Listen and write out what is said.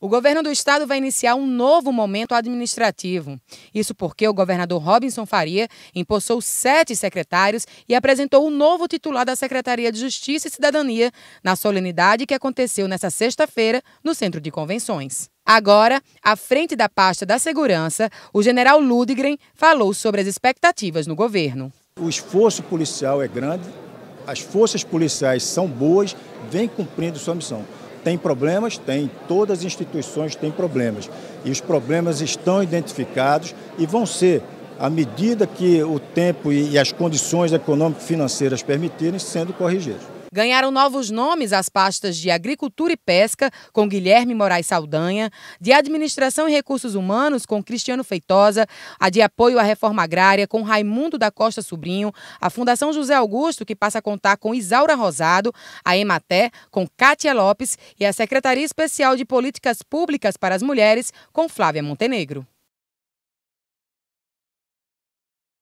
O governo do estado vai iniciar um novo momento administrativo. Isso porque o governador Robinson Faria empossou sete secretários e apresentou o novo titular da Secretaria de Justiça e Cidadania na solenidade que aconteceu nesta sexta-feira no Centro de Convenções. Agora, à frente da pasta da segurança, o general Ludgren falou sobre as expectativas no governo. O esforço policial é grande, as forças policiais são boas, vêm cumprindo sua missão. Tem problemas? Tem. Todas as instituições têm problemas. E os problemas estão identificados e vão ser, à medida que o tempo e as condições econômico-financeiras permitirem, sendo corrigidos. Ganharam novos nomes as pastas de Agricultura e Pesca, com Guilherme Moraes Saldanha, de Administração e Recursos Humanos, com Cristiano Feitosa, a de Apoio à Reforma Agrária, com Raimundo da Costa Sobrinho, a Fundação José Augusto, que passa a contar com Isaura Rosado, a Ematé, com Kátia Lopes e a Secretaria Especial de Políticas Públicas para as Mulheres, com Flávia Montenegro.